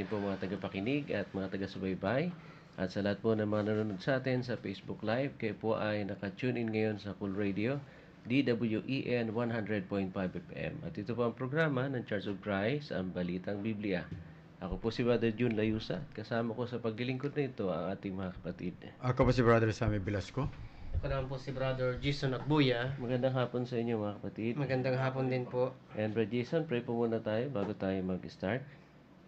atin po mga tagapakinig at mga taga-subaybay at sa lahat po ng mga nanonood sa atin sa Facebook Live, kayo po ay nakatune in ngayon sa Cool Radio DWEN 100.5 FM. At ito po ang programa ng Charles of Christ, ang Balitang Biblia. Ako po si Brother June Layusa kasama ko sa paglilingkod na ito ang ating mga kapatid. Ako po si Brother Sammy Velasco. Ako naman po si Brother Jason Akbuya. Magandang hapon sa inyo mga kapatid. Magandang hapon din po. And Brother Jason, pray po muna tayo bago tayo mag-start.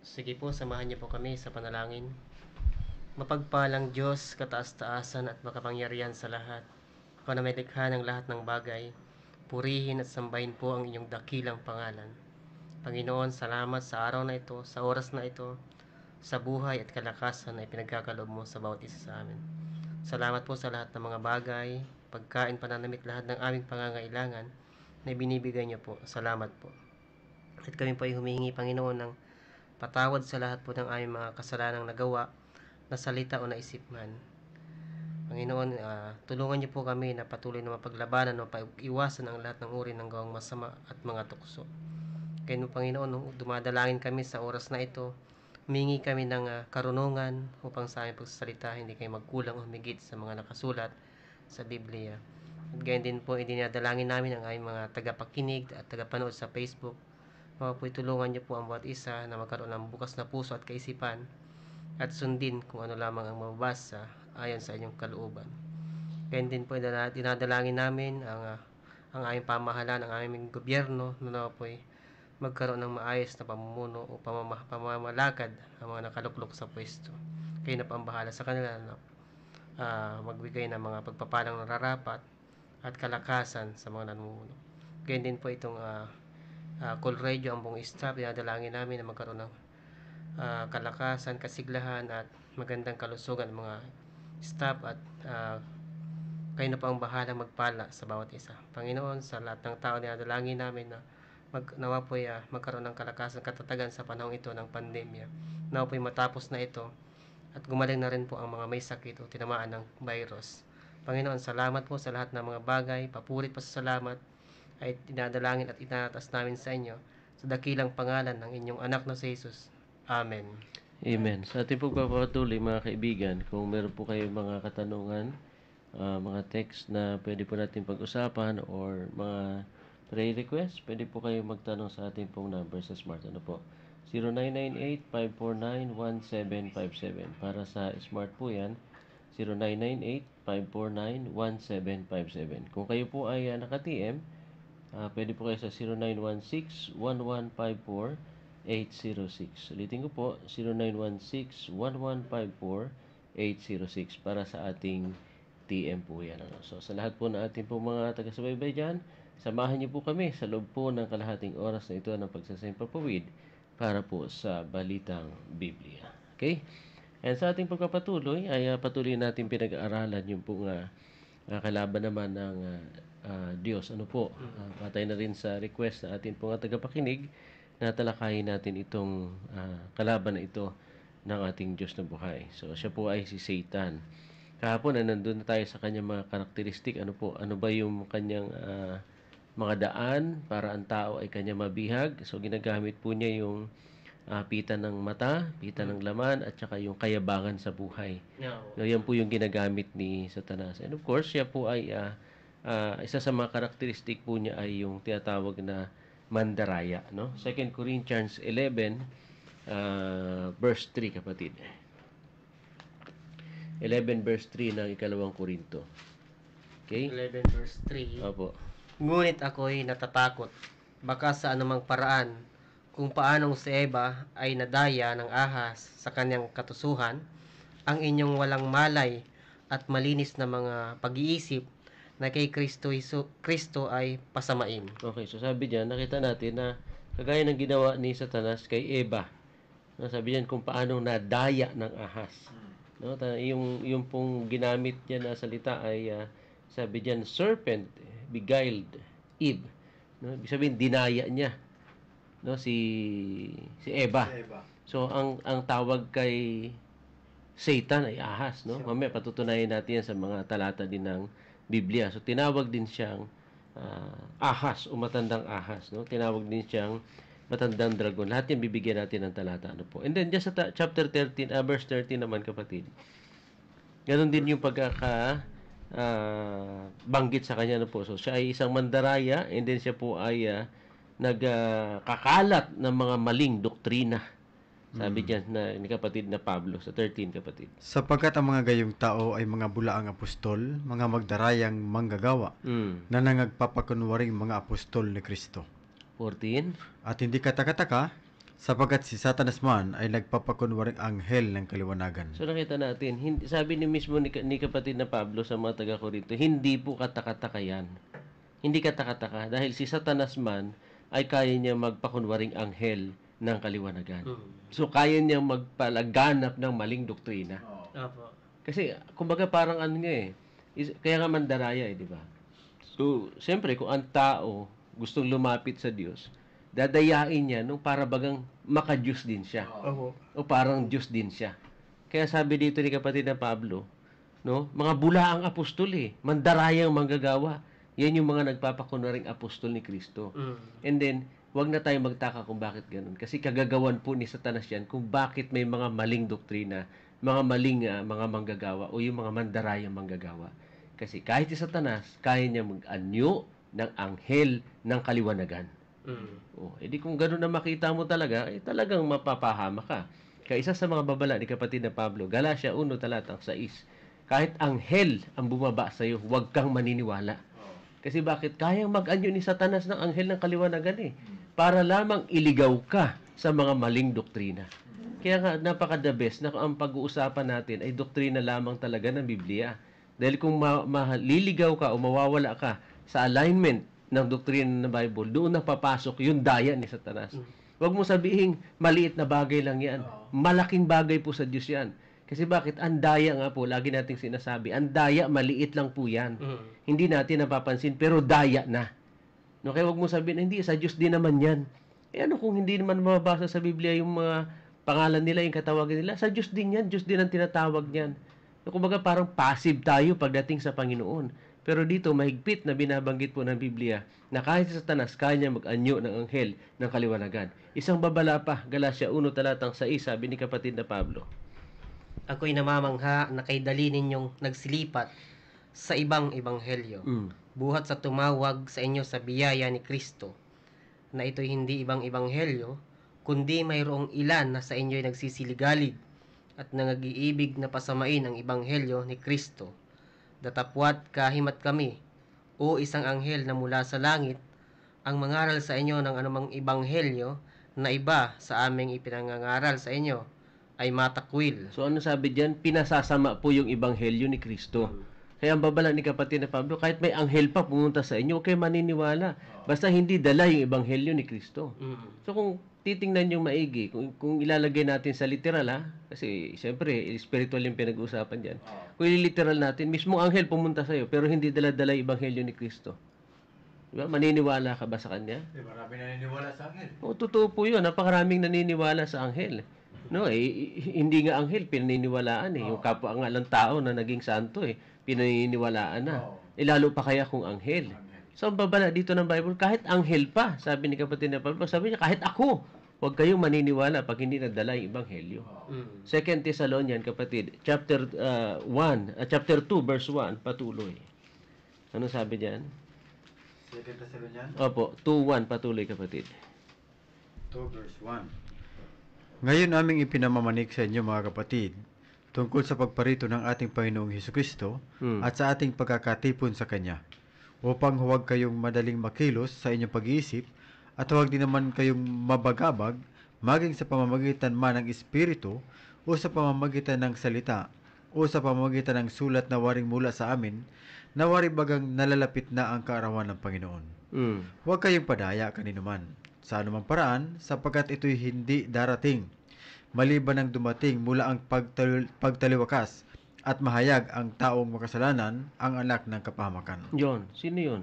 Sige po, samahan niyo po kami sa panalangin. Mapagpalang Diyos, kataas-taasan at makapangyarihan sa lahat. na Panamedikha ng lahat ng bagay. Purihin at sambahin po ang inyong dakilang pangalan. Panginoon, salamat sa araw na ito, sa oras na ito, sa buhay at kalakasan na ipinagkakalob mo sa bawat isa sa amin. Salamat po sa lahat ng mga bagay, pagkain, pananamit, lahat ng aming pangangailangan na binibigay niyo po. Salamat po. At kami po ay humihingi, Panginoon, ng patawad sa lahat po ng aming mga kasalanang nagawa, na salita o naisip man. Panginoon, uh, tulungan niyo po kami na patuloy na mapaglabanan o iwasan ang lahat ng uri ng gawang masama at mga tukso. Kaya no, Panginoon, nung dumadalangin kami sa oras na ito, mingi kami ng uh, karunungan upang sa aming pagsasalita hindi kayo magkulang o humigit sa mga nakasulat sa Biblia. At ganyan din po, idinadalangin namin ang aming mga tagapakinig at tagapanood sa Facebook mga po, tulungan niyo po ang bawat isa na magkaroon ng bukas na puso at kaisipan at sundin kung ano lamang ang mababasa ayon sa inyong kalooban. Ganyan din po, dinadalangin namin ang, uh, ang aming pamahalaan, ang aming gobyerno na nawa po magkaroon ng maayos na pamumuno o pamamah- pamamalakad ang mga nakaluklok sa pwesto. Kayo na pambahala sa kanila na uh, magbigay ng mga pagpapalang nararapat at kalakasan sa mga nanumuno. Ganyan din po itong uh, uh, ah, call radio ang buong staff. Dinadalangin namin na magkaroon ng uh, kalakasan, kasiglahan at magandang kalusugan ng mga staff at uh, kayo na po ang bahalang magpala sa bawat isa. Panginoon, sa lahat ng tao dinadalangin namin na mag, nawa po uh, magkaroon ng kalakasan, katatagan sa panahong ito ng pandemya. Nawa po matapos na ito at gumaling na rin po ang mga may sakit o tinamaan ng virus. Panginoon, salamat po sa lahat ng mga bagay, papurit pa sa salamat ay tinadalangin at itinatas namin sa inyo sa dakilang pangalan ng inyong anak na si Jesus. Amen. Amen. Sa ating pagpapatuloy mga kaibigan, kung meron po kayong mga katanungan, uh, mga text na pwede po natin pag-usapan or mga prayer request, pwede po kayong magtanong sa ating pong number sa Smart. Ano po? 0998-549-1757. Para sa Smart po yan, 0998-549-1757. Kung kayo po ay uh, ah, naka-TM, Uh, pwede po kayo sa 0916-1154-806. Ulitin ko po, 0916-1154-806 para sa ating TM po yan. Ano? So, sa lahat po na ating po mga taga-subaybay dyan, samahan niyo po kami sa loob po ng kalahating oras na ito ng pagsasayang papawid para po sa Balitang Biblia. Okay? And sa ating pagpapatuloy ay uh, patuloy natin pinag-aaralan yung po uh, uh, kalaban naman ng uh, uh, Diyos. Ano po, uh, patay na rin sa request na atin pong ah, tagapakinig na talakayin natin itong uh, kalaban na ito ng ating Diyos na buhay. So, siya po ay si Satan. Kahapon, ay nandun na tayo sa kanyang mga karakteristik. Ano po, ano ba yung kanyang uh, mga daan para ang tao ay kanya mabihag? So, ginagamit po niya yung uh, pita ng mata, pita mm. ng laman, at saka yung kayabangan sa buhay. No. So, yan po yung ginagamit ni Satanas. And of course, siya po ay uh, uh, isa sa mga karakteristik po niya ay yung tinatawag na mandaraya. No? 2 Corinthians 11, uh, ah, verse 3 kapatid. 11 verse 3 ng ikalawang Korinto. Okay? 11 verse 3. Opo. Ngunit ako'y natatakot, baka sa anumang paraan, kung paanong si Eva ay nadaya ng ahas sa kanyang katusuhan, ang inyong walang malay at malinis na mga pag-iisip na kay Kristo, Isu, Kristo ay pasamain. Okay, so sabi niya, nakita natin na kagaya ng ginawa ni Satanas kay Eva. No, sabi niyan kung paano nadaya ng ahas. No, yung, yung pong ginamit niya na salita ay uh, sabi diyan serpent beguiled Eve. No, ibig sabihin dinaya niya no si si Eva. Si Eva. So ang ang tawag kay Satan ay ahas, no? Mamaya patutunayan natin yan sa mga talata din ng Biblia. So tinawag din siyang uh, ahas o matandang ahas, no? Tinawag din siyang matandang dragon. Lahat yan bibigyan natin ng talata ano po. And then just sa ta- chapter 13, uh, ah, verse 13 naman kapatid. Ganon din yung pagkaka uh, banggit sa kanya ano po. So siya ay isang mandaraya and then siya po ay uh, nagkakalat uh, ng mga maling doktrina sabi mm. niya na ni kapatid na Pablo, sa 13 kapatid. Sapagkat ang mga gayong tao ay mga bulaang apostol, mga magdarayang manggagawa, mm. na nangagpapakunwaring mga apostol ni Kristo. 14. At hindi katakataka, sapagkat si Satanas man ay nagpapakunwaring anghel ng kaliwanagan. So nakita natin, hindi, sabi ni mismo ni, ni kapatid na Pablo sa mga taga Corinto, hindi po katakataka yan. Hindi katakataka dahil si Satanas man ay kaya niya magpakunwaring anghel ng kaliwanagan. Mm. So, kaya niyang magpalaganap ng maling doktrina. Opo. Kasi, kumbaga parang ano niya eh, is, kaya nga mandaraya eh, di ba? So, siyempre, kung ang tao gustong lumapit sa Diyos, dadayain niya nung para bagang maka din siya. Opo. O parang Diyos din siya. Kaya sabi dito ni kapatid na Pablo, no? Mga bulaang apostol eh, mandarayang manggagawa. Yan yung mga nagpapakunwaring apostol ni Kristo. Mm. And then, wag na tayo magtaka kung bakit ganun. Kasi kagagawan po ni Satanas yan kung bakit may mga maling doktrina, mga maling uh, mga manggagawa o yung mga mandarayang manggagawa. Kasi kahit si Satanas, kaya niya mag-anyo ng anghel ng kaliwanagan. Mm. Oh, edi eh kung ganun na makita mo talaga, eh, talagang mapapahama ka. isa sa mga babala ni kapatid na Pablo, Galatia 1 talatang 6. Kahit anghel ang bumaba sa iyo, huwag kang maniniwala. Oh. Kasi bakit? Kayang mag-anyo ni Satanas ng anghel ng kaliwanagan eh. Mm para lamang iligaw ka sa mga maling doktrina. Kaya nga, napaka-the best na ang pag-uusapan natin ay doktrina lamang talaga ng Biblia. Dahil kung ma- maliligaw ka o mawawala ka sa alignment ng doktrina ng Bible, doon na papasok yung daya ni Satanas. Huwag mo sabihin, maliit na bagay lang yan. Malaking bagay po sa Diyos yan. Kasi bakit? Ang daya nga po, lagi nating sinasabi, ang daya, maliit lang po yan. Mm. Hindi natin napapansin, pero daya na. No, kaya wag mo sabihin, hindi, sa Diyos din naman yan. Eh ano kung hindi naman mababasa sa Biblia yung mga pangalan nila, yung katawagan nila, sa Diyos din yan, Diyos din ang tinatawag niyan. No, eh, kumbaga parang passive tayo pagdating sa Panginoon. Pero dito, mahigpit na binabanggit po ng Biblia na kahit sa Satanas, kaya niya mag-anyo ng anghel ng kaliwanagan. Isang babala pa, Galatia 1 talatang 6, sabi ni kapatid na Pablo. Ako'y namamangha na kay dali ninyong nagsilipat sa ibang ebanghelyo. Mm buhat sa tumawag sa inyo sa biyaya ni Kristo, na ito'y hindi ibang ebanghelyo, kundi mayroong ilan na sa inyo'y nagsisiligalig at nangag-iibig na pasamain ang ebanghelyo ni Kristo. Datapwat kahimat kami, o isang anghel na mula sa langit, ang mangaral sa inyo ng anumang ebanghelyo na iba sa aming ipinangangaral sa inyo ay matakwil. So ano sabi diyan? Pinasasama po yung ebanghelyo ni Kristo. Hmm. Kaya ang babala ni kapatid na Pablo, kahit may anghel pa pumunta sa inyo, okay maniniwala. Basta hindi dala yung ebanghelyo ni Kristo. So kung titingnan yung maigi, kung, kung ilalagay natin sa literal ha, kasi siyempre spiritual yung pinag-uusapan diyan. Kung ililiteral natin, mismo anghel pumunta sa iyo pero hindi dala-dala yung ebanghelyo ni Kristo. Diba? Maniniwala ka ba sa kanya? Eh, marami naniniwala sa anghel. Oo, totoo po yun. Napakaraming naniniwala sa anghel. No, eh, hindi nga anghel pinaniniwalaan eh. Yung kapwa nga lang tao na naging santo eh pinaniniwalaan na. Oh. Eh, Ilalo pa kaya kung anghel. So, ang babala dito ng Bible, kahit anghel pa, sabi ni kapatid na Pablo, sabi niya, kahit ako, huwag kayong maniniwala pag hindi nadala yung Ebanghelyo. Oh. Second Thessalonian, kapatid, chapter uh, 1, uh, chapter 2, verse 1, patuloy. Ano sabi diyan? Second Thessalonian? Opo, 2.1, patuloy kapatid. 2 verse 1. Ngayon aming ipinamamanik sa inyo mga kapatid, tungkol sa pagparito ng ating Panginoong Heso Kristo mm. at sa ating pagkakatipon sa Kanya, upang huwag kayong madaling makilos sa inyong pag-iisip at huwag din naman kayong mabagabag maging sa pamamagitan man ng Espiritu o sa pamamagitan ng salita o sa pamamagitan ng sulat na waring mula sa amin na wari bagang nalalapit na ang kaarawan ng Panginoon. Mm. Huwag kayong padaya kaninuman sa anumang paraan sapagkat ito'y hindi darating maliban ng dumating mula ang pagtal- pagtaliwakas at mahayag ang taong makasalanan ang anak ng kapahamakan. Yon, sino yon?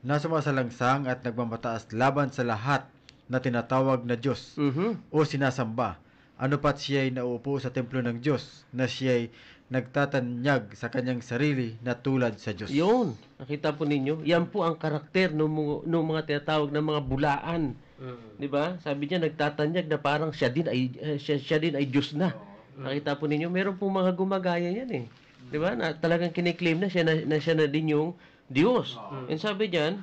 Na sumasalangsang at nagmamataas laban sa lahat na tinatawag na Diyos uh-huh. o sinasamba. Ano pat siya'y nauupo sa templo ng Diyos na siya'y nagtatanyag sa kanyang sarili na tulad sa Diyos. Yon, nakita po ninyo, yan po ang karakter ng mga, ng mga tinatawag na mga bulaan Mm. 'Di ba? Sabi niya nagtatanyag na parang siya din ay uh, siya, siya din ay Diyos na. Mm. Nakita po ninyo, meron po mga gumagaya niyan eh. 'Di ba? Na, talagang kiniklaim na siya na, na siya na din yung Diyos. Mm. And sabi diyan,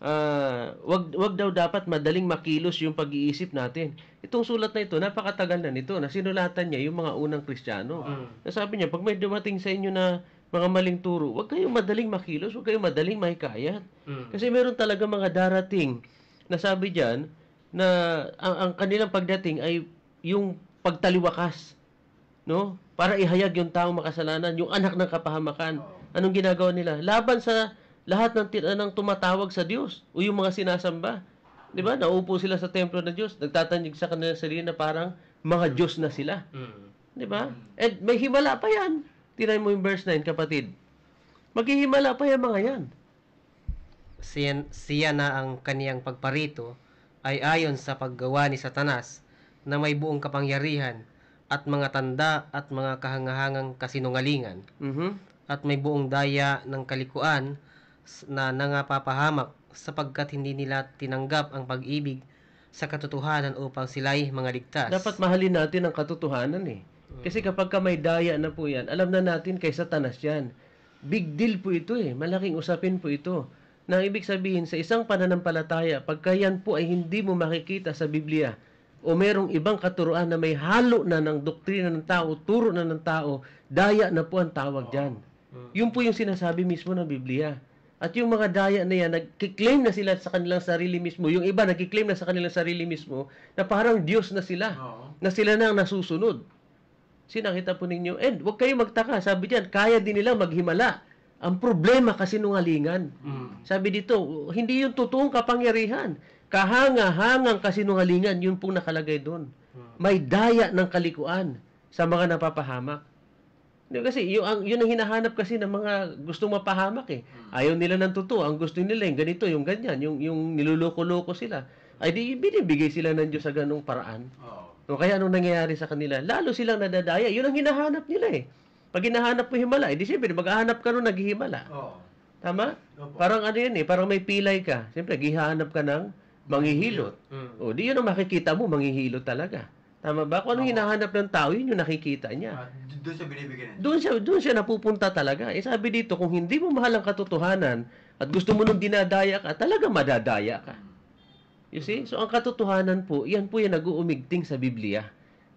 uh, ah, wag wag daw dapat madaling makilos yung pag-iisip natin. Itong sulat na ito, napakatagal na nito. sinulatan niya yung mga unang Kristiyano. Mm. Sabi niya, pag may dumating sa inyo na mga maling turo, wag kayong madaling makilos, wag kayong madaling mahikayat. Mm. Kasi meron talaga mga darating nasabi diyan na ang, ang kanilang pagdating ay yung pagtaliwakas, no? Para ihayag yung taong makasalanan, yung anak ng kapahamakan. Anong ginagawa nila? Laban sa lahat ng ng tumatawag sa Diyos o yung mga sinasamba. 'Di ba? Nauupo sila sa templo ng Diyos, nagtatanyag sa kanila sarili na parang mga Diyos na sila. Mm. 'Di ba? And may himala pa 'yan. Tinay mo yung verse 9, kapatid. Maghihimala pa yung mga yan siya, siya na ang kaniyang pagparito ay ayon sa paggawa ni Satanas na may buong kapangyarihan at mga tanda at mga kahangahangang kasinungalingan mm-hmm. at may buong daya ng kalikuan na nangapapahamak sapagkat hindi nila tinanggap ang pag-ibig sa katotohanan upang sila'y mga ligtas. Dapat mahalin natin ang katotohanan eh. Mm. Kasi kapag ka may daya na po yan, alam na natin kay Satanas yan. Big deal po ito eh. Malaking usapin po ito na ibig sabihin sa isang pananampalataya, pagka yan po ay hindi mo makikita sa Biblia o merong ibang katuruan na may halo na ng doktrina ng tao, turo na ng tao, daya na po ang tawag dyan. Yun po yung sinasabi mismo ng Biblia. At yung mga daya na yan, nagkiklaim na sila sa kanilang sarili mismo. Yung iba, nagkiklaim na sa kanilang sarili mismo na parang Diyos na sila. Na sila na ang nasusunod. Sinakita po ninyo, and huwag kayo magtaka. Sabi diyan, kaya din nila maghimala. Ang problema kasi nungalingan. Mm. Sabi dito, hindi yung totoong kapangyarihan. Kahanga-hangang kasinungalingan, yun pong nakalagay doon. Mm. May daya ng kalikuan sa mga napapahamak. Kasi yun ang, yun ang hinahanap kasi ng mga gustong mapahamak eh. Mm. Ayaw nila ng totoo. Ang gusto nila yung ganito, yung ganyan, yung, yung niluloko-loko sila. Ay di binibigay sila ng Diyos sa ganong paraan. Oh. No, kaya anong nangyayari sa kanila? Lalo silang nadadaya. Yun ang hinahanap nila eh. Pag hinahanap mo himala, hindi eh, di siyempre, maghahanap ka nung naghihimala. Oo. Tama? Opo. Parang ano yan eh, parang may pilay ka. Siyempre, gihahanap ka ng manghihilot. Mm. O, di yun ang makikita mo, manghihilot talaga. Tama ba? Kung anong hinahanap ng tao, yun yung nakikita niya. Ah, doon sa binibigyan Doon siya, doon siya napupunta talaga. Eh sabi dito, kung hindi mo mahal ang katotohanan at gusto mo nung dinadaya ka, talaga madadaya ka. You see? So ang katotohanan po, yan po yung nag-uumigting sa Biblia.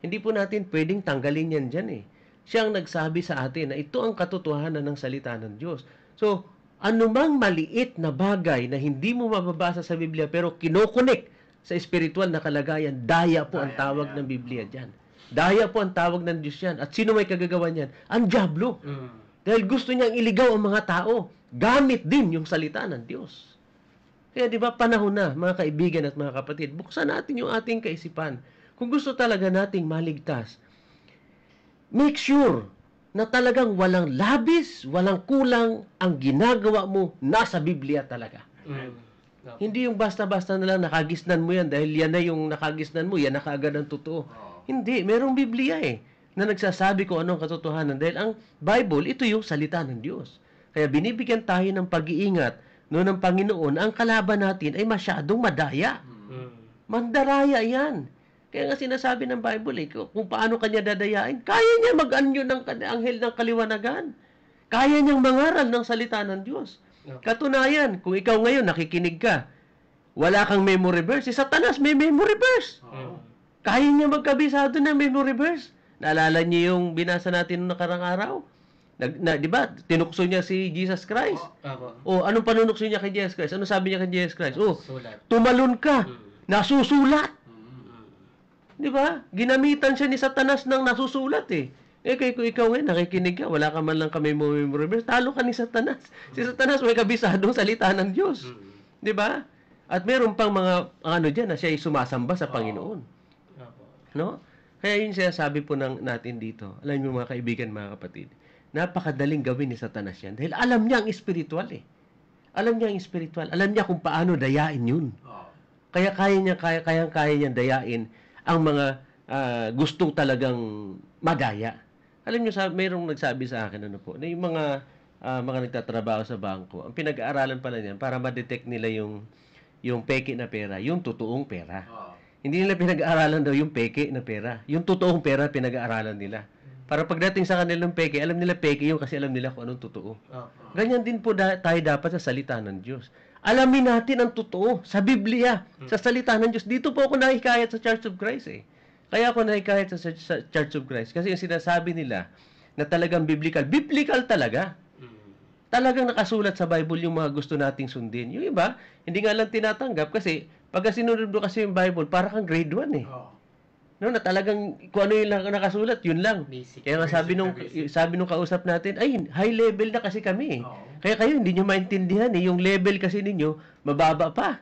Hindi po natin pwedeng tanggalin yan dyan eh siyang nagsabi sa atin na ito ang katotohanan ng salita ng Diyos. So, anumang maliit na bagay na hindi mo mababasa sa Biblia pero kinokonek sa espiritual na kalagayan, daya po ang tawag ng Biblia diyan. Daya po ang tawag ng Diyos yan. At sino may kagagawa niyan? Ang Diablo. Mm. Dahil gusto niyang iligaw ang mga tao. Gamit din yung salita ng Diyos. Kaya di ba panahon na mga kaibigan at mga kapatid, buksan natin yung ating kaisipan. Kung gusto talaga nating maligtas, make sure na talagang walang labis, walang kulang ang ginagawa mo nasa Biblia talaga. Mm. Hindi yung basta-basta na lang nakagisnan mo yan dahil yan na yung nakagisnan mo, yan na kaagad ang totoo. Oh. Hindi, merong Biblia eh na nagsasabi kung anong katotohanan dahil ang Bible, ito yung salita ng Diyos. Kaya binibigyan tayo ng pag-iingat noon ng Panginoon, ang kalaban natin ay masyadong madaya. Hmm. Mandaraya yan. Kaya nga sinasabi ng Bible eh, kung paano kanya dadayain, kaya niya mag-anyo ng anghel ng kaliwanagan. Kaya niyang mangaral ng salita ng Diyos. Katunayan, kung ikaw ngayon nakikinig ka, wala kang memory verse, si Satanas may memory verse. Kaya niya magkabisado ng memory verse. Naalala niyo yung binasa natin noong nakarang araw? Nag, na, di ba? Tinukso niya si Jesus Christ. Oh, oh. anong panunukso niya kay Jesus Christ? Ano sabi niya kay Jesus Christ? Oh, Sulat. tumalon ka. Mm. Nasusulat. Di ba? Ginamitan siya ni Satanas ng nasusulat eh. Eh, kayo, kung ikaw eh, nakikinig ka, wala ka man lang kami mo memorize, talo ka ni Satanas. Si mm. Satanas may kabisadong salita ng Diyos. Mm. Di ba? At meron pang mga ano diyan na siya ay sumasamba sa Panginoon. No? Kaya yun siya sabi po ng, natin dito. Alam niyo mga kaibigan, mga kapatid, napakadaling gawin ni Satanas yan dahil alam niya ang spiritual eh. Alam niya ang spiritual. Alam niya kung paano dayain yun. Kaya kaya niya, kaya, kaya, kaya niya dayain ang mga uh, gustong talagang magaya. Alam niyo, sa mayroong nagsabi sa akin ano po, na yung mga uh, mga nagtatrabaho sa bangko, ang pinag-aaralan pala niyan para ma-detect nila yung yung peke na pera, yung totoong pera. Oh. Hindi nila pinag-aaralan daw yung peke na pera. Yung totoong pera pinag-aaralan nila. Para pagdating sa kanila ng peke, alam nila peke yun kasi alam nila kung anong totoo. Oh. Ganyan din po da- tayo dapat sa salita ng Diyos. Alamin natin ang totoo sa Biblia, hmm. sa salita ng Diyos. Dito po ako nakikayat sa Church of Christ eh. Kaya ako nakikayat sa, sa Church of Christ. Kasi yung sinasabi nila na talagang biblical, biblical talaga. Talagang nakasulat sa Bible yung mga gusto nating sundin. Yung iba, hindi nga lang tinatanggap kasi pagka sinunod mo kasi yung Bible, para kang grade 1 eh. Oh. No, na talagang kung ano yung lang nakasulat, yun lang. Basic. Kaya nga sabi nung sabi nung kausap natin, ay high level na kasi kami. Eh. Oo. Kaya kayo hindi niyo maintindihan eh, yung level kasi ninyo mababa pa.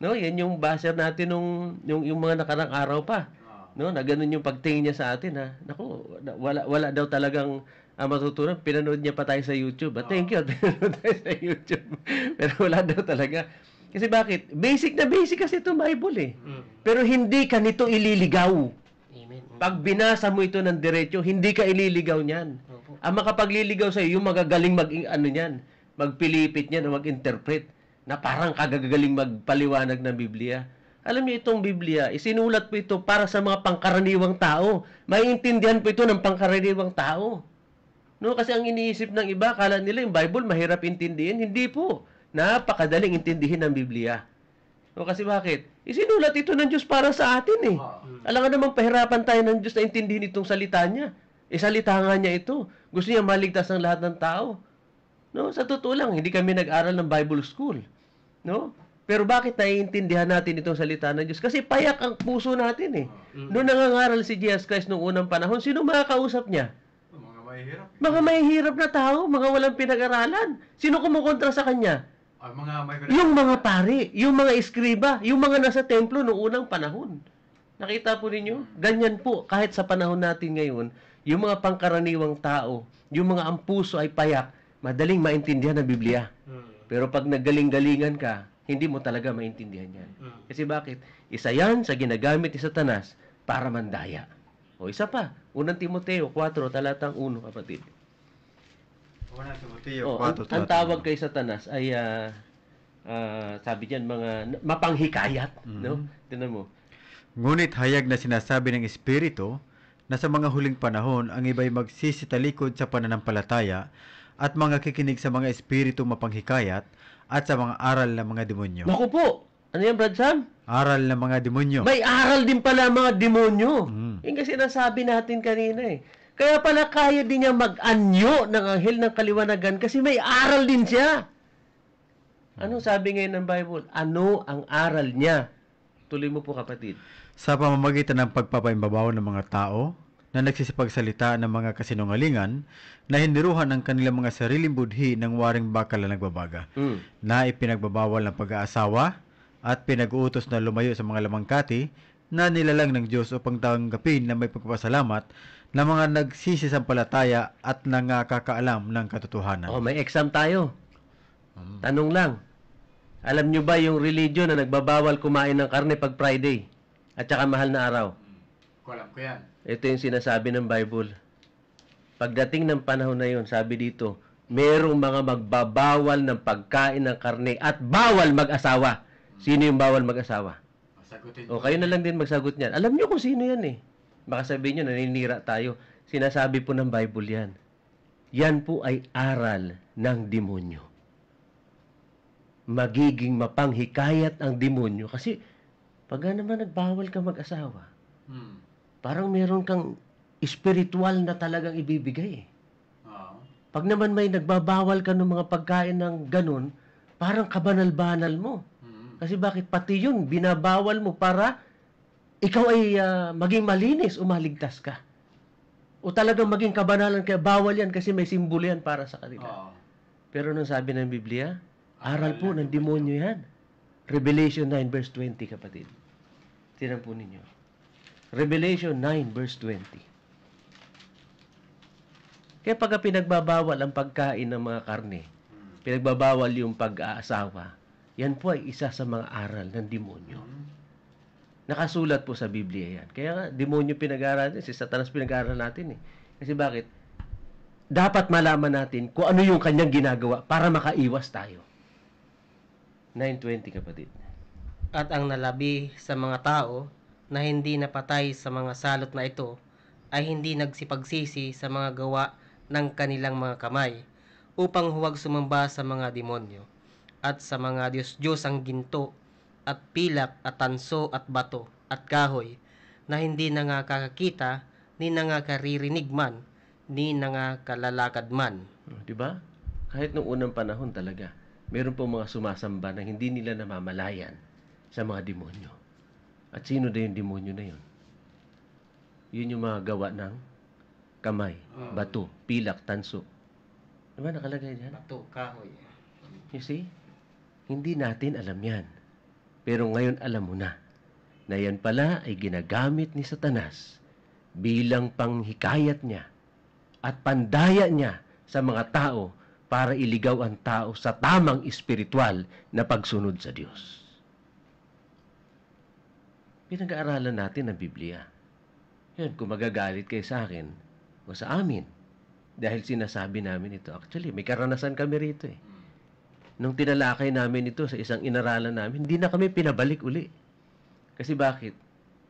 No, yan yung baser natin nung yung yung mga nakarang araw pa. No, na ganun yung pagtingin niya sa atin ha. Nako, wala wala daw talagang ah, matutunan. Pinanood niya pa tayo sa YouTube. But oh. thank you, pinanood tayo sa YouTube. Pero wala daw talaga. Kasi bakit? Basic na basic kasi itong Bible eh. Mm. Pero hindi ka nito ililigaw. Amen. Pag binasa mo ito ng diretso, hindi ka ililigaw niyan. Opo. Ang makapagliligaw sa iyo, yung magagaling mag ano niyan, magpilipit niyan o mag-interpret na parang kagagaling magpaliwanag ng Biblia. Alam niyo itong Biblia, isinulat po ito para sa mga pangkaraniwang tao. Maiintindihan po ito ng pangkaraniwang tao. No, kasi ang iniisip ng iba, kala nila yung Bible mahirap intindihin. Hindi po. Napakadaling intindihin ng Biblia. O kasi bakit? Isinulat eh, ito ng Diyos para sa atin eh. Ah. Alam nga namang pahirapan tayo ng Diyos na intindihin itong salita niya. Isalita eh, e, nga niya ito. Gusto niya maligtas ang lahat ng tao. No, sa totoo lang, hindi kami nag-aral ng Bible school. No? Pero bakit naiintindihan natin itong salita ng Diyos? Kasi payak ang puso natin eh. Mm. Noong nangangaral si Jesus Christ noong unang panahon, sino makakausap niya? Mga mahihirap. Mga mahihirap na tao, mga walang pinag-aralan. Sino kumukontra sa kanya? Ay, ah, mga may Yung mga pare, yung mga eskriba, yung mga nasa templo noong unang panahon. Nakita po ninyo? Ganyan po, kahit sa panahon natin ngayon, yung mga pangkaraniwang tao, yung mga ang puso ay payak, madaling maintindihan ang Biblia. Hmm. Pero pag naggaling galingan ka, hindi mo talaga maintindihan yan. Hmm. Kasi bakit? Isa yan sa ginagamit ni Satanas para mandaya. O isa pa, unang Timoteo 4, talatang 1, kapatid. Una Timoteo oh, 4. Ang, ang tawag kay Satanas ay uh, uh, sabi diyan mga mapanghikayat, mm-hmm. no? Tingnan mo. Ngunit hayag na sinasabi ng Espiritu na sa mga huling panahon ang iba'y magsisitalikod sa pananampalataya at mga kikinig sa mga espiritu mapanghikayat at sa mga aral ng mga demonyo. Naku po! Ano yan, Brad Sam? Aral ng mga demonyo. May aral din pala mga demonyo. Mm. Yung kasi nasabi natin kanina eh. Kaya pala kaya din niya mag-anyo ng anghel ng kaliwanagan kasi may aral din siya. Ano hmm. sabi ngayon ng Bible? Ano ang aral niya? Tuloy mo po kapatid. Sa pamamagitan ng pagpapaimbabaw ng mga tao na nagsisipagsalita ng mga kasinungalingan na hiniruhan ang kanilang mga sariling budhi ng waring bakal na nagbabaga, mm. na ipinagbabawal ng pag-aasawa at pinag-uutos na lumayo sa mga lamangkati na nilalang ng Diyos upang tanggapin na may pagpapasalamat ng mga nagsisisampalataya at nangakakaalam ng katotohanan. Oh, may exam tayo. Hmm. Tanong lang. Alam nyo ba yung religion na nagbabawal kumain ng karne pag Friday at saka mahal na araw? Hmm. Alam ko yan. Ito yung sinasabi ng Bible. Pagdating ng panahon na yun, sabi dito, merong mga magbabawal ng pagkain ng karne at bawal mag-asawa. Sino yung bawal mag-asawa? Sagutin o, kayo na lang din magsagot niyan. Alam niyo kung sino yan eh. Baka sabihin niyo, naninira tayo. Sinasabi po ng Bible yan. Yan po ay aral ng demonyo. Magiging mapanghikayat ang demonyo. Kasi, pagka naman nagbawal ka mag-asawa, hmm. parang meron kang spiritual na talagang ibibigay eh. Oh. Pag naman may nagbabawal ka ng mga pagkain ng ganun, parang kabanal-banal mo. Kasi bakit pati yun, binabawal mo para ikaw ay uh, maging malinis o maligtas ka. O talagang maging kabanalan, kaya bawal yan kasi may simbolo yan para sa kanila. Oo. Pero nung sabi ng Biblia, aral po ng demonyo yan. Revelation 9 verse 20, kapatid. Tinan po ninyo. Revelation 9 verse 20. Kaya pagka pinagbabawal ang pagkain ng mga karne, hmm. pinagbabawal yung pag-aasawa, yan po ay isa sa mga aral ng demonyo. Nakasulat po sa Biblia yan. Kaya nga, demonyo pinag-aral natin, si Satanas pinag-aral natin eh. Kasi bakit? Dapat malaman natin kung ano yung kanyang ginagawa para makaiwas tayo. 9.20 kapatid. At ang nalabi sa mga tao na hindi napatay sa mga salot na ito ay hindi nagsipagsisi sa mga gawa ng kanilang mga kamay upang huwag sumamba sa mga demonyo at sa mga Diyos-Diyos ang ginto at pilak at tanso at bato at kahoy na hindi na nga kakakita ni na nga karirinig man ni na nga kalalakad man. Hmm, di ba? Kahit noong unang panahon talaga, meron po mga sumasamba na hindi nila namamalayan sa mga demonyo. At sino na yung demonyo na yun? Yun yung mga gawa ng kamay, ah. bato, pilak, tanso. Diba nakalagay dyan? Bato, kahoy. You see? Hindi natin alam yan. Pero ngayon alam mo na na yan pala ay ginagamit ni Satanas bilang panghikayat niya at pandaya niya sa mga tao para iligaw ang tao sa tamang espiritual na pagsunod sa Diyos. Pinag-aaralan natin ang Biblia. Yan, kung magagalit kayo sa akin o sa amin, dahil sinasabi namin ito, actually, may karanasan kami rito eh nung tinalakay namin ito sa isang inaralan namin, hindi na kami pinabalik uli. Kasi bakit?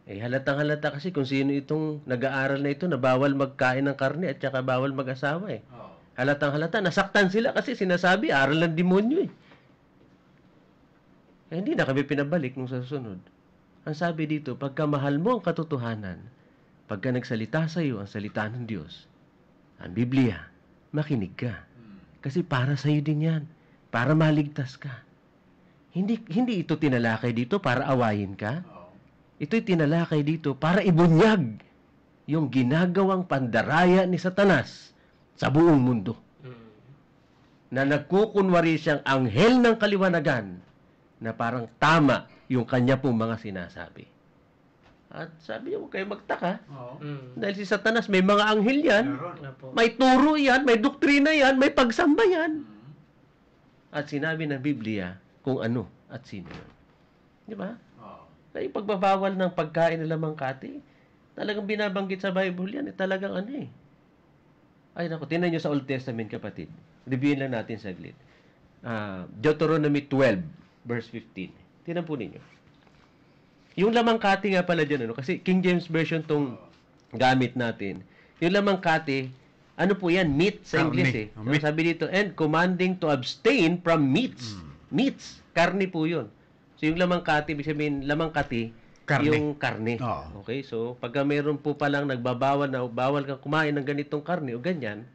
Eh, halatang halata kasi kung sino itong nag-aaral na ito na bawal magkain ng karne at saka bawal mag-asawa eh. Oh. Halatang halata, nasaktan sila kasi sinasabi, aral ng demonyo eh. eh hindi na kami pinabalik nung sa susunod. Ang sabi dito, pagka mahal mo ang katotohanan, pagka nagsalita sa iyo ang salita ng Diyos, ang Biblia, makinig ka. Hmm. Kasi para sa iyo din yan para maligtas ka. Hindi, hindi ito tinalakay dito para awayin ka. Ito'y tinalakay dito para ibunyag yung ginagawang pandaraya ni Satanas sa buong mundo. Mm. Na nagkukunwari siyang anghel ng kaliwanagan na parang tama yung kanya pong mga sinasabi. At sabi niya, huwag kayo magtaka. Oo. Mm. Dahil si Satanas, may mga anghel yan. Meron. May turo yan, may doktrina yan, may pagsamba yan. Mm at sinabi ng Biblia kung ano at sino. Di ba? Oh. Ah. Yung pagbabawal ng pagkain nila kati, talagang binabanggit sa Bible yan. Eh, talagang ano eh. Ay nako, tinan nyo sa Old Testament kapatid. Reviewin lang natin saglit. Uh, Deuteronomy 12 verse 15. Tinan po ninyo. Yung lamang kati nga pala dyan, ano, kasi King James Version tong ah. gamit natin. Yung lamang kati, ano po yan? Meat sa oh, English eh. Oh, meat. Sabi dito, and commanding to abstain from meats. Mm. Meats. Karne po yun. So yung lamang kati, ibig sabihin, lamang kati, karne. yung karne. Oh. Okay, so pagka mayroon po palang nagbabawal na bawal kang kumain ng ganitong karne o ganyan,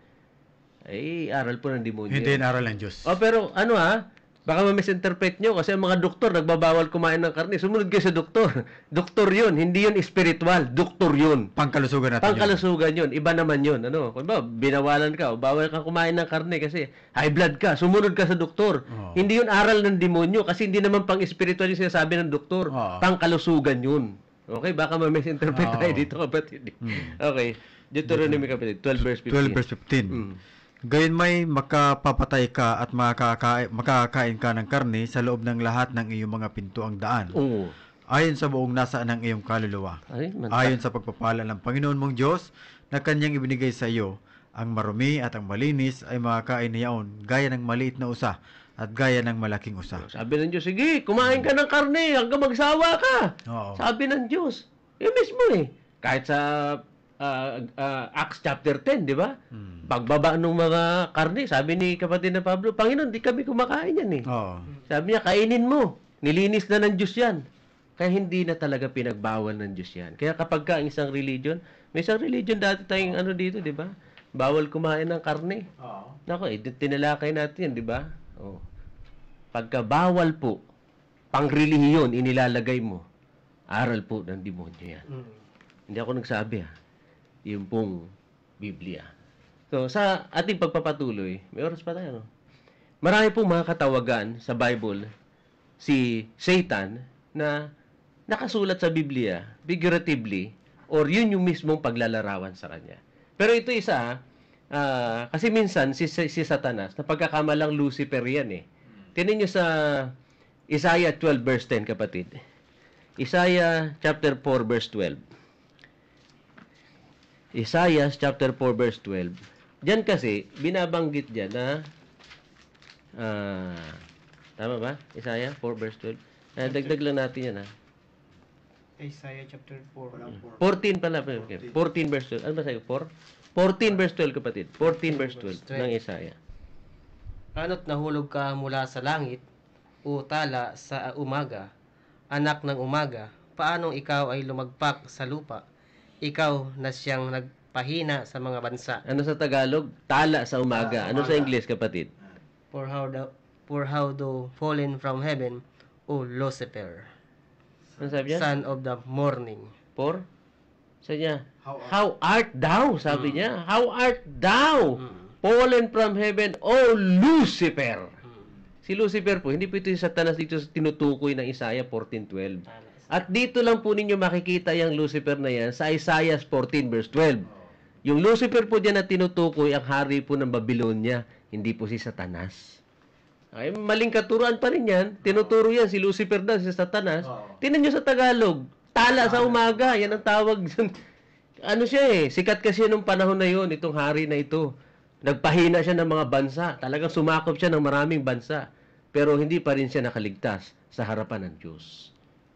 ay aral po ng demonyo. Hindi aral ng Diyos. Oh, pero ano ha, ah, Baka ma-misinterpret nyo kasi ang mga doktor nagbabawal kumain ng karne. Sumunod kayo sa doktor. Doktor yun, hindi yun spiritual. Doktor yun. Pangkalusugan natin Pangkalusugan yun. yun. Iba naman yun. Ano, kung ba, binawalan ka o bawal kang kumain ng karne kasi high blood ka. Sumunod ka sa doktor. Oh. Hindi yun aral ng demonyo kasi hindi naman pang spiritual yung sinasabi ng doktor. Oh. Pangkalusugan yun. Okay, baka ma-misinterpret oh. tayo dito kapatid. Mm. Okay. Deuteronomy kapatid, 12 verse 15. 12 verse 15. Mm. Gayon may makapapatay ka at makakain, ka ng karne sa loob ng lahat ng iyong mga pintuang daan. Oo. Ayon sa buong nasaan ng iyong kaluluwa. Ay, ayon sa pagpapala ng Panginoon mong Diyos na kanyang ibinigay sa iyo, ang marumi at ang malinis ay makakain niyaon gaya ng maliit na usa at gaya ng malaking usa. Sabi ng Diyos, sige, kumain ka ng karne hanggang magsawa ka. Oo. Sabi ng Diyos. Eh mismo eh. Kahit sa uh, uh, Acts chapter 10, di ba? Hmm. Pagbaba ng mga karne, sabi ni kapatid na Pablo, Panginoon, di kami kumakain yan eh. Oh. Sabi niya, kainin mo. Nilinis na ng Diyos yan. Kaya hindi na talaga pinagbawal ng Diyos yan. Kaya kapag ka ang isang religion, may isang religion dati tayong ano dito, di ba? Bawal kumain ng karne. Oo. Oh. Nako, eh, tinalakay natin yan, di ba? Oh. Pagka bawal po, pang inilalagay mo, aral po ng demonyo yan. Mm. Hindi ako nagsabi ha. Ah yung pong Biblia. So, sa ating pagpapatuloy, may oras pa tayo, no? Marami pong mga katawagan sa Bible si Satan na nakasulat sa Biblia, figuratively, or yun yung mismong paglalarawan sa kanya. Pero ito isa, uh, kasi minsan si, si, Satanas, na Lucifer yan eh. Tinan nyo sa Isaiah 12 verse 10, kapatid. Isaiah chapter 4 verse 12. Isaiah chapter 4 verse 12. Diyan kasi binabanggit diyan na uh, tama ba? Isaiah 4 verse 12. Uh, ah, dagdag lang natin 'yan ha. Ah. Isaiah chapter 4. 14 pala. Okay. 14 verse 12. Ano ba sa'yo? 4? 14 verse 12 kapatid. 14 verse 12, 12. ng Isaiah. Ano't nahulog ka mula sa langit o tala sa umaga, anak ng umaga, paanong ikaw ay lumagpak sa lupa? ikaw na siyang nagpahina sa mga bansa. Ano sa Tagalog? Tala sa umaga. Ano sa English, kapatid? For how the for how thou fallen from heaven, O Lucifer, Ano sabi niya? son of the morning. For? Sabi niya? How art- How art thou? Sabi mm. niya. How art thou? Mm. Fallen from heaven, O Lucifer! Mm. Si Lucifer po, hindi po ito si satanas dito sa tinutukoy ng Isaiah 14.12. Tala. At dito lang po ninyo makikita yung Lucifer na yan sa Isaiah 14 verse 12. Yung Lucifer po dyan na tinutukoy ang hari po ng Babylonia, hindi po si Satanas. Ay, maling katuruan pa rin yan. Tinuturo yan si Lucifer daw, si Satanas. Tinan nyo sa Tagalog, tala sa umaga, yan ang tawag dyan. ano siya eh, sikat kasi nung panahon na yon itong hari na ito. Nagpahina siya ng mga bansa. Talagang sumakop siya ng maraming bansa. Pero hindi pa rin siya nakaligtas sa harapan ng Diyos.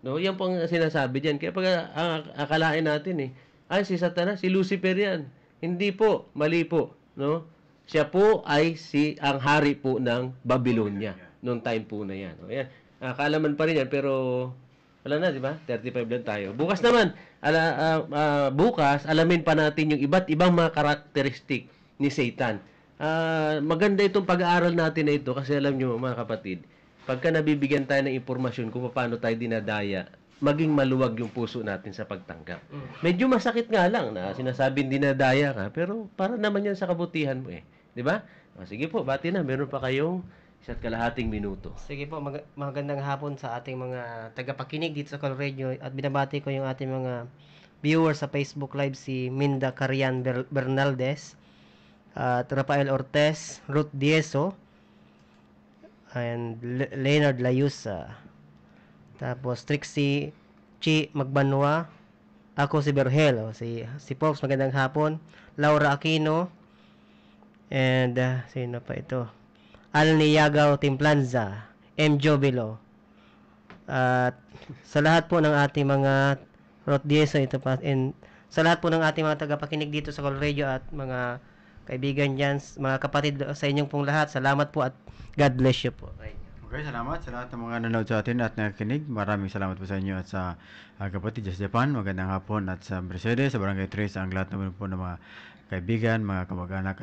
No, yan po sinasabi diyan. Kaya pag ang akalain natin eh, ay si Satanas, si Lucifer yan. Hindi po, mali po, no? Siya po ay si ang hari po ng Babylonia noong time po na yan. O yan. Uh, kaalaman pa rin yan pero wala na, di ba? 35 lang tayo. Bukas naman, ala, uh, uh, bukas, alamin pa natin yung iba't ibang mga karakteristik ni Satan. Uh, maganda itong pag-aaral natin na ito kasi alam nyo mga kapatid, pagka nabibigyan tayo ng impormasyon kung paano tayo dinadaya, maging maluwag yung puso natin sa pagtanggap. Mm. Medyo masakit nga lang na sinasabing dinadaya ka, pero para naman yan sa kabutihan mo eh. Di ba? Sige po, bati na. Meron pa kayong isa't kalahating minuto. Sige po, mag- magandang hapon sa ating mga tagapakinig dito sa Call Radio at binabati ko yung ating mga viewers sa Facebook Live si Minda Carian Ber- Bernaldez at Rafael Ortez, Ruth Dieso, and Le- Leonard Layusa. Tapos Trixie Chi Magbanua. Ako si Berhel, oh, si si Pops, magandang hapon. Laura Aquino. And uh, sino pa ito? Al Niyagaw Timplanza, M Jobilo. At sa lahat po ng ating mga Rot Diesel ito pa and sa lahat po ng ating mga tagapakinig dito sa Call Radio at mga kaibigan dyan, mga kapatid sa inyong pong lahat. Salamat po at God bless you po. Okay, salamat sa lahat ng mga nanonood sa atin at nakikinig. Maraming salamat po sa inyo at sa uh, kapatid sa Japan. Magandang hapon at sa Mercedes, sa Barangay 3, ang lahat naman po ng mga kaibigan, mga kamag-anak